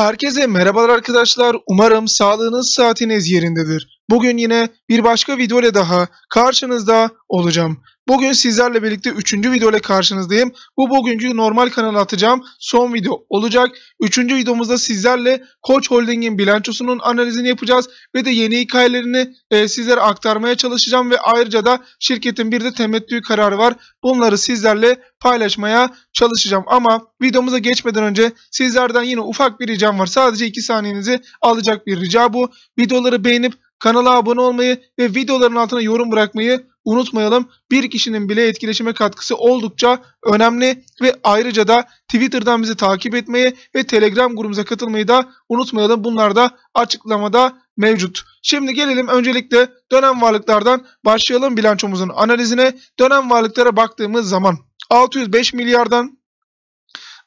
Herkese merhabalar arkadaşlar. Umarım sağlığınız, saatiniz yerindedir. Bugün yine bir başka video ile daha karşınızda olacağım. Bugün sizlerle birlikte 3. video ile karşınızdayım. Bu bugünkü normal kanal atacağım son video olacak. 3. videomuzda sizlerle Koç Holding'in bilançosunun analizini yapacağız ve de yeni hikayelerini e, sizlere aktarmaya çalışacağım ve ayrıca da şirketin bir de temettü kararı var. Bunları sizlerle paylaşmaya çalışacağım. Ama videomuza geçmeden önce sizlerden yine ufak bir ricam var. Sadece 2 saniyenizi alacak bir rica bu. Videoları beğenip Kanala abone olmayı ve videoların altına yorum bırakmayı unutmayalım. Bir kişinin bile etkileşime katkısı oldukça önemli ve ayrıca da Twitter'dan bizi takip etmeyi ve Telegram grubumuza katılmayı da unutmayalım. Bunlar da açıklamada mevcut. Şimdi gelelim öncelikle dönem varlıklardan başlayalım bilançomuzun analizine. Dönem varlıklara baktığımız zaman 605 milyardan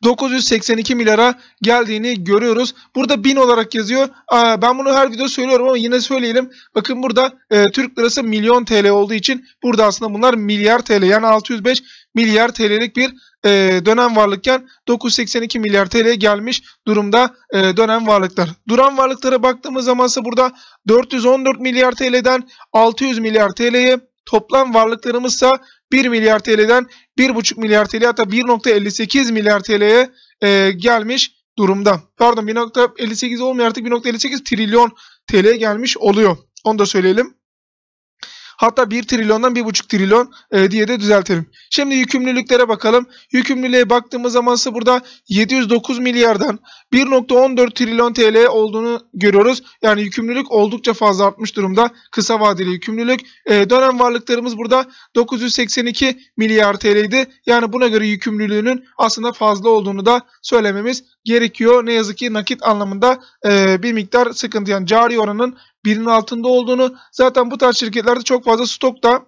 982 milyara geldiğini görüyoruz. Burada 1000 olarak yazıyor. Aa, ben bunu her video söylüyorum ama yine söyleyelim. Bakın burada e, Türk lirası milyon TL olduğu için burada aslında bunlar milyar TL yani 605 milyar TL'lik bir e, dönem varlıkken 982 milyar TL gelmiş durumda e, dönem varlıklar. Duran varlıklara baktığımız zaman ise burada 414 milyar TL'den 600 milyar TL'ye toplam varlıklarımız varlıklarımızsa 1 milyar TL'den 1,5 milyar TL hatta 1.58 milyar TL'ye e, gelmiş durumda. Pardon 1.58 olmuyor artık 1.58 trilyon TL'ye gelmiş oluyor. Onu da söyleyelim. Hatta 1 trilyondan 1,5 trilyon e, diye de düzeltelim. Şimdi yükümlülüklere bakalım. Yükümlülüğe baktığımız zaman ise burada 709 milyardan 1.14 trilyon TL olduğunu görüyoruz. Yani yükümlülük oldukça fazla artmış durumda. Kısa vadeli yükümlülük. E, dönem varlıklarımız burada 982 milyar TL'ydi. Yani buna göre yükümlülüğünün aslında fazla olduğunu da söylememiz gerekiyor. Ne yazık ki nakit anlamında e, bir miktar sıkıntı yani cari oranın birinin altında olduğunu zaten bu tarz şirketlerde çok fazla stok da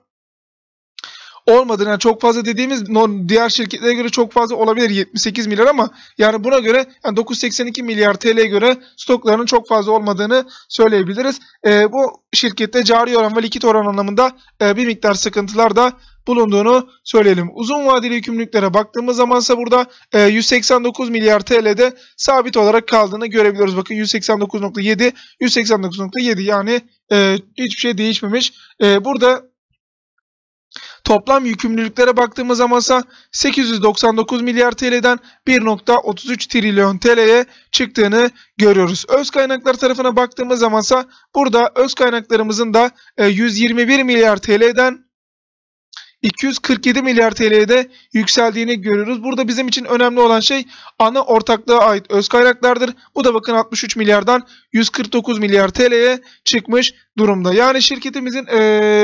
olmadığını yani çok fazla dediğimiz diğer şirketlere göre çok fazla olabilir 78 milyar ama yani buna göre yani 982 milyar TL'ye göre stoklarının çok fazla olmadığını söyleyebiliriz. E, bu şirkette cari oran ve likit oran anlamında e, bir miktar sıkıntılar da bulunduğunu söyleyelim. Uzun vadeli yükümlülüklere baktığımız zaman ise burada 189 e, milyar TL'de sabit olarak kaldığını görebiliyoruz. Bakın 189.7, 189.7 yani e, hiçbir şey değişmemiş. E, burada Toplam yükümlülüklere baktığımız zaman ise 899 milyar TL'den 1.33 trilyon TL'ye çıktığını görüyoruz. Öz kaynaklar tarafına baktığımız zaman ise burada öz kaynaklarımızın da 121 e, milyar TL'den 247 milyar TL'ye de yükseldiğini görüyoruz. Burada bizim için önemli olan şey ana ortaklığa ait öz kaynaklardır. Bu da bakın 63 milyardan 149 milyar TL'ye çıkmış durumda. Yani şirketimizin e,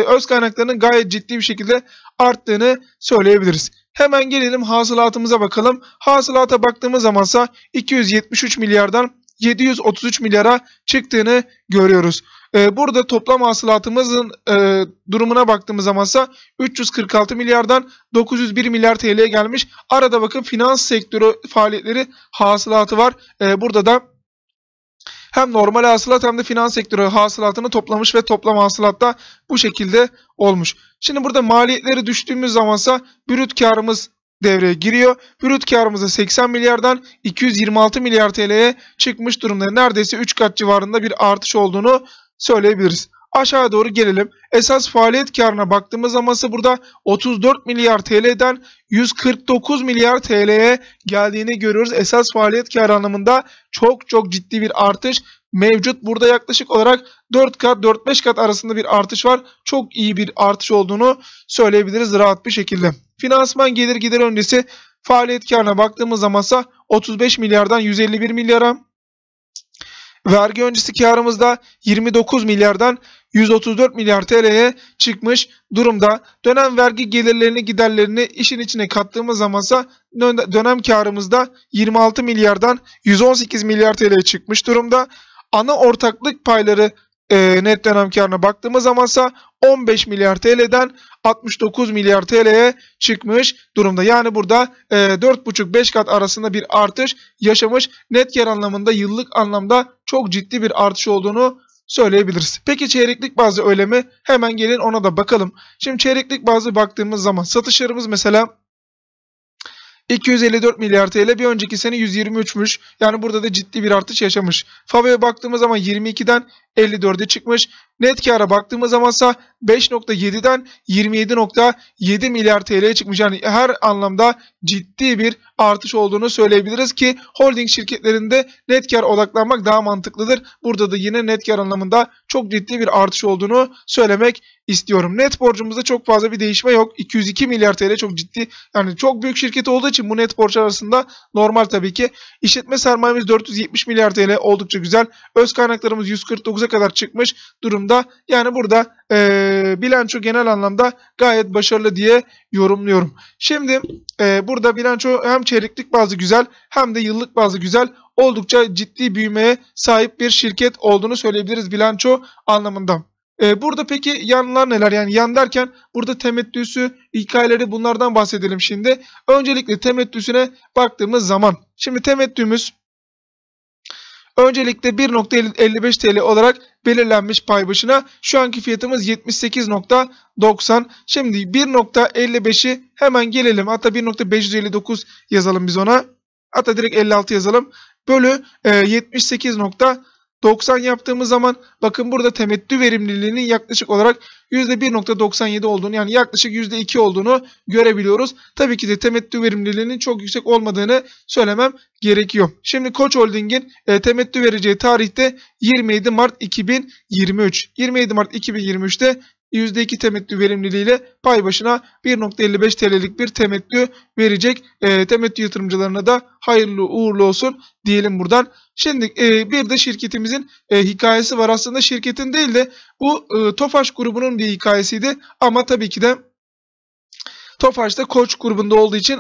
öz kaynaklarının gayet ciddi bir şekilde arttığını söyleyebiliriz. Hemen gelelim hasılatımıza bakalım. Hasılata baktığımız zamansa 273 milyardan 733 milyara çıktığını görüyoruz. E, burada toplam hasılatımızın e, durumuna baktığımız zaman ise 346 milyardan 901 milyar TL'ye gelmiş. Arada bakın finans sektörü faaliyetleri hasılatı var. E, burada da hem normal hasılat hem de finans sektörü hasılatını toplamış ve toplam hasılat da bu şekilde olmuş. Şimdi burada maliyetleri düştüğümüz zaman ise brüt karımız devreye giriyor. Brüt karımız da 80 milyardan 226 milyar TL'ye çıkmış durumda. Neredeyse 3 kat civarında bir artış olduğunu söyleyebiliriz. Aşağı doğru gelelim. Esas faaliyet karına baktığımız zaman ise burada 34 milyar TL'den 149 milyar TL'ye geldiğini görüyoruz. Esas faaliyet karı anlamında çok çok ciddi bir artış mevcut. Burada yaklaşık olarak 4 kat 4-5 kat arasında bir artış var. Çok iyi bir artış olduğunu söyleyebiliriz rahat bir şekilde. Finansman gelir gider öncesi faaliyet karına baktığımız zaman ise 35 milyardan 151 milyara Vergi öncesi karımızda 29 milyardan 134 milyar TL'ye çıkmış durumda. Dönem vergi gelirlerini giderlerini işin içine kattığımız zamansa dönem karımızda 26 milyardan 118 milyar TL'ye çıkmış durumda. Ana ortaklık payları e, net dönem karına baktığımız zaman ise 15 milyar TL'den 69 milyar TL'ye çıkmış durumda. Yani burada e, 4,5-5 kat arasında bir artış yaşamış. Net kar anlamında yıllık anlamda çok ciddi bir artış olduğunu söyleyebiliriz. Peki çeyreklik bazı öyle mi? Hemen gelin ona da bakalım. Şimdi çeyreklik bazı baktığımız zaman satışlarımız mesela 254 milyar TL bir önceki sene 123'müş. Yani burada da ciddi bir artış yaşamış. FAVÖ'ye baktığımız zaman 22'den 54'e çıkmış. Net kara baktığımız zamansa 5.7'den 27.7 milyar TL'ye çıkmış. Yani her anlamda ciddi bir artış olduğunu söyleyebiliriz ki holding şirketlerinde net kar odaklanmak daha mantıklıdır. Burada da yine net kar anlamında çok ciddi bir artış olduğunu söylemek istiyorum. Net borcumuzda çok fazla bir değişme yok. 202 milyar TL çok ciddi yani çok büyük şirket olduğu için bu net borç arasında normal tabii ki. İşletme sermayemiz 470 milyar TL oldukça güzel. Öz kaynaklarımız 149 %9'a kadar çıkmış durumda. Yani burada e, bilanço genel anlamda gayet başarılı diye yorumluyorum. Şimdi e, burada bilanço hem çeyreklik bazı güzel hem de yıllık bazı güzel oldukça ciddi büyümeye sahip bir şirket olduğunu söyleyebiliriz bilanço anlamında. E, burada peki yanlar neler? Yani yan derken burada temettüsü, hikayeleri bunlardan bahsedelim şimdi. Öncelikle temettüsüne baktığımız zaman. Şimdi temettümüz Öncelikle 1.55 TL olarak belirlenmiş pay başına. Şu anki fiyatımız 78.90. Şimdi 1.55'i hemen gelelim. Hatta 1.559 yazalım biz ona. Hatta direkt 56 yazalım. Bölü 78.90. E, 90 yaptığımız zaman bakın burada temettü verimliliğinin yaklaşık olarak %1.97 olduğunu yani yaklaşık %2 olduğunu görebiliyoruz. Tabii ki de temettü verimliliğinin çok yüksek olmadığını söylemem gerekiyor. Şimdi Koç Holding'in e, temettü vereceği tarihte 27 Mart 2023. 27 Mart 2023'te %2 temettü verimliliğiyle pay başına 1.55 TL'lik bir temettü verecek. E, temettü yatırımcılarına da hayırlı uğurlu olsun diyelim buradan. Şimdi e, bir de şirketimizin e, hikayesi var. Aslında şirketin değil de bu e, Tofaş grubunun bir hikayesiydi. Ama tabii ki de da Koç grubunda olduğu için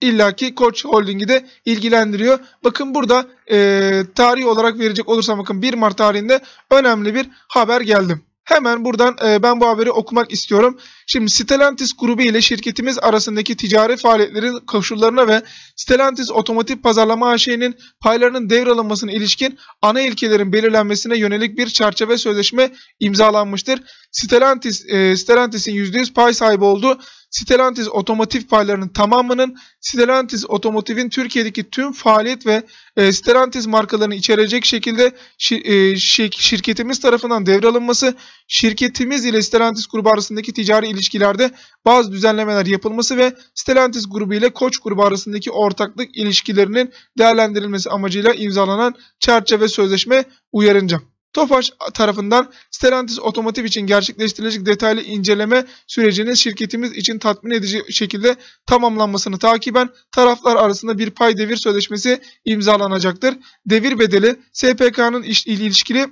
illaki Koç Holding'i de ilgilendiriyor. Bakın burada e, tarih olarak verecek olursam bakın 1 Mart tarihinde önemli bir haber geldi. Hemen buradan e, ben bu haberi okumak istiyorum. Şimdi Stellantis grubu ile şirketimiz arasındaki ticari faaliyetlerin koşullarına ve Stellantis Otomotiv Pazarlama AŞ'nin paylarının devralınmasına ilişkin ana ilkelerin belirlenmesine yönelik bir çerçeve sözleşme imzalanmıştır. Stellantis, e, Stellantis'in %100 pay sahibi olduğu Stellantis otomotiv paylarının tamamının Stellantis Otomotiv'in Türkiye'deki tüm faaliyet ve e, Stellantis markalarını içerecek şekilde şir, e, şirketimiz tarafından devralınması, şirketimiz ile Stellantis grubu arasındaki ticari ilişkilerde bazı düzenlemeler yapılması ve Stellantis grubu ile Koç grubu arasındaki ortaklık ilişkilerinin değerlendirilmesi amacıyla imzalanan çerçeve sözleşme uyarınca. Tofaş tarafından Stellantis Otomotiv için gerçekleştirilecek detaylı inceleme sürecinin şirketimiz için tatmin edici şekilde tamamlanmasını takiben taraflar arasında bir pay devir sözleşmesi imzalanacaktır. Devir bedeli SPK'nın ilişkili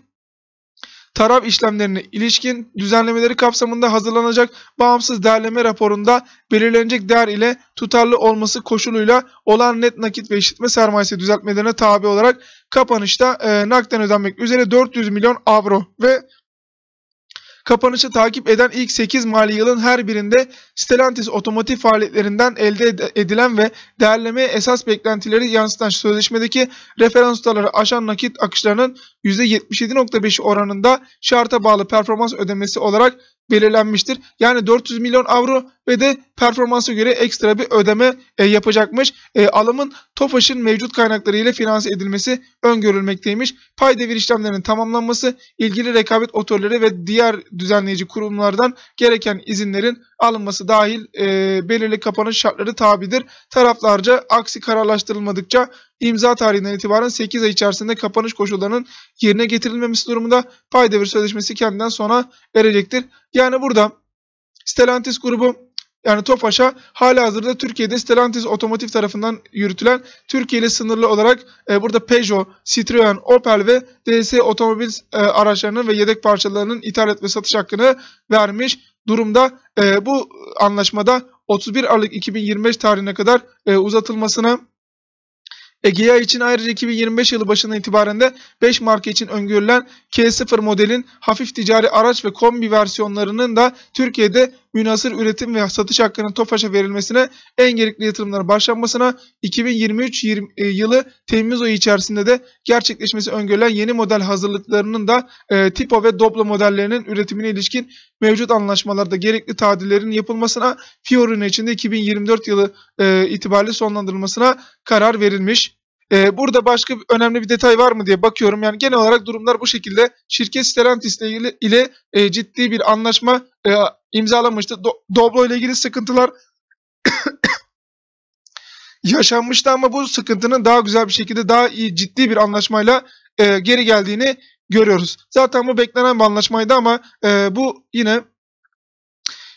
taraf işlemlerine ilişkin düzenlemeleri kapsamında hazırlanacak bağımsız değerleme raporunda belirlenecek değer ile tutarlı olması koşuluyla olan net nakit ve işletme sermayesi düzeltmelerine tabi olarak kapanışta e, nakden ödenmek üzere 400 milyon avro ve Kapanışı takip eden ilk 8 mali yılın her birinde Stellantis otomotiv faaliyetlerinden elde edilen ve değerlemeye esas beklentileri yansıtan sözleşmedeki referans tutarları aşan nakit akışlarının %77.5 oranında şarta bağlı performans ödemesi olarak belirlenmiştir. Yani 400 milyon avro ve de performansa göre ekstra bir ödeme e, yapacakmış. E, alımın TOFAŞ'ın mevcut kaynaklarıyla finanse edilmesi öngörülmekteymiş. Pay devir işlemlerinin tamamlanması, ilgili rekabet otorları ve diğer düzenleyici kurumlardan gereken izinlerin alınması dahil e, belirli kapanış şartları tabidir. Taraflarca aksi kararlaştırılmadıkça imza tarihinden itibaren 8 ay içerisinde kapanış koşullarının yerine getirilmemesi durumunda pay devir sözleşmesi kendinden sona erecektir. Yani burada Stellantis grubu yani Tofaş'a hala hazırda Türkiye'de Stellantis Otomotiv tarafından yürütülen Türkiye ile sınırlı olarak e, burada Peugeot, Citroen, Opel ve DS otomobil e, araçlarının ve yedek parçalarının ithalat ve satış hakkını vermiş durumda. E, bu anlaşmada 31 Aralık 2025 tarihine kadar e, uzatılmasına Egea için ayrıca 2025 yılı başından itibaren de 5 marka için öngörülen K0 modelin hafif ticari araç ve kombi versiyonlarının da Türkiye'de münasır üretim ve satış hakkının TOFAŞ'a verilmesine, en gerekli yatırımlara başlanmasına, 2023 e, yılı Temmuz ayı içerisinde de gerçekleşmesi öngörülen yeni model hazırlıklarının da e, Tipo ve Doblo modellerinin üretimine ilişkin mevcut anlaşmalarda gerekli tadillerin yapılmasına, Fiorino için de 2024 yılı e, itibariyle sonlandırılmasına karar verilmiş. Ee, burada başka önemli bir detay var mı diye bakıyorum. Yani genel olarak durumlar bu şekilde. Şirket Stellantis ile, ilgili, ile e, ciddi bir anlaşma e, imzalamıştı. Do Doblo ile ilgili sıkıntılar yaşanmıştı ama bu sıkıntının daha güzel bir şekilde daha iyi ciddi bir anlaşmayla e, geri geldiğini görüyoruz. Zaten bu beklenen bir anlaşmaydı ama e, bu yine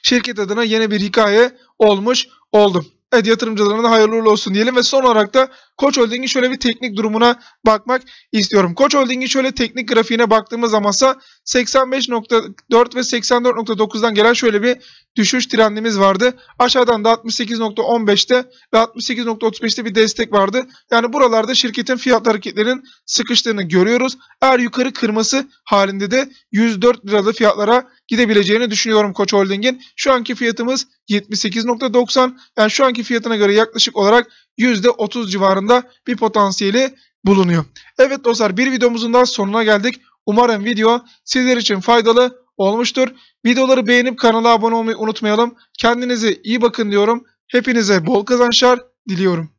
şirket adına yeni bir hikaye olmuş oldu. Evet yatırımcılarına da hayırlı uğurlu olsun diyelim ve son olarak da Koç Holding'in şöyle bir teknik durumuna bakmak istiyorum. Koç Holding'in şöyle teknik grafiğine baktığımız zaman ise 85.4 ve 84.9'dan gelen şöyle bir düşüş trendimiz vardı. Aşağıdan da 68.15'te ve 68.35'te bir destek vardı. Yani buralarda şirketin fiyat hareketlerinin sıkıştığını görüyoruz. Eğer yukarı kırması halinde de 104 liralı fiyatlara gidebileceğini düşünüyorum Koç Holding'in. Şu anki fiyatımız 78.90 yani şu anki fiyatına göre yaklaşık olarak %30 civarında bir potansiyeli bulunuyor. Evet dostlar bir videomuzun daha sonuna geldik. Umarım video sizler için faydalı olmuştur. Videoları beğenip kanala abone olmayı unutmayalım. Kendinize iyi bakın diyorum. Hepinize bol kazançlar diliyorum.